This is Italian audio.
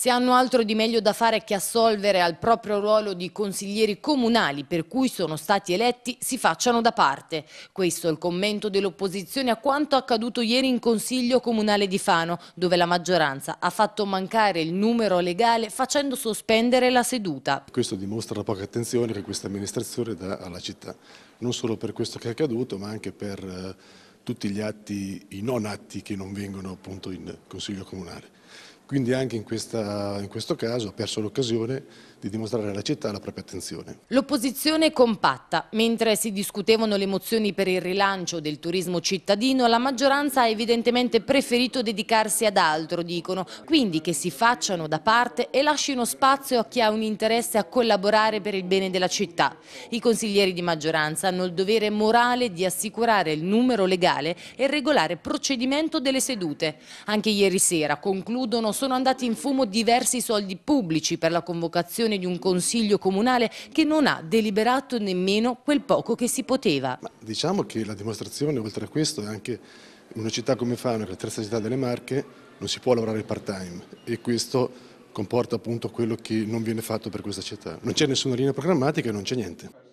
Se hanno altro di meglio da fare che assolvere al proprio ruolo di consiglieri comunali per cui sono stati eletti, si facciano da parte. Questo è il commento dell'opposizione a quanto accaduto ieri in Consiglio Comunale di Fano, dove la maggioranza ha fatto mancare il numero legale facendo sospendere la seduta. Questo dimostra la poca attenzione che questa amministrazione dà alla città, non solo per questo che è accaduto, ma anche per eh, tutti gli atti, i non atti che non vengono appunto in Consiglio Comunale. Quindi anche in, questa, in questo caso ha perso l'occasione di dimostrare alla città la propria attenzione. L'opposizione è compatta. Mentre si discutevano le mozioni per il rilancio del turismo cittadino, la maggioranza ha evidentemente preferito dedicarsi ad altro, dicono. Quindi che si facciano da parte e lasciano spazio a chi ha un interesse a collaborare per il bene della città. I consiglieri di maggioranza hanno il dovere morale di assicurare il numero legale e regolare procedimento delle sedute. Anche ieri sera concludono sono andati in fumo diversi soldi pubblici per la convocazione di un consiglio comunale che non ha deliberato nemmeno quel poco che si poteva. Ma diciamo che la dimostrazione oltre a questo è anche in una città come Fano, che è la terza città delle Marche, non si può lavorare part time e questo comporta appunto quello che non viene fatto per questa città. Non c'è nessuna linea programmatica e non c'è niente.